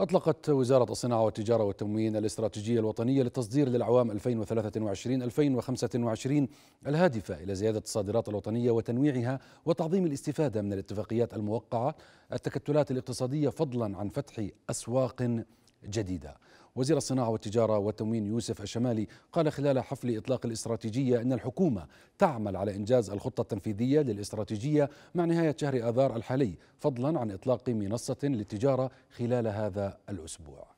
أطلقت وزارة الصناعة والتجارة والتموين الاستراتيجية الوطنية للتصدير للعوام 2023 2023-2025 الهادفة إلى زيادة الصادرات الوطنية وتنويعها وتعظيم الاستفادة من الاتفاقيات الموقعة التكتلات الاقتصادية فضلا عن فتح أسواق جديدة وزير الصناعة والتجارة والتموين يوسف الشمالي قال خلال حفل إطلاق الاستراتيجية أن الحكومة تعمل على إنجاز الخطة التنفيذية للاستراتيجية مع نهاية شهر آذار الحالي فضلا عن إطلاق منصة للتجارة خلال هذا الأسبوع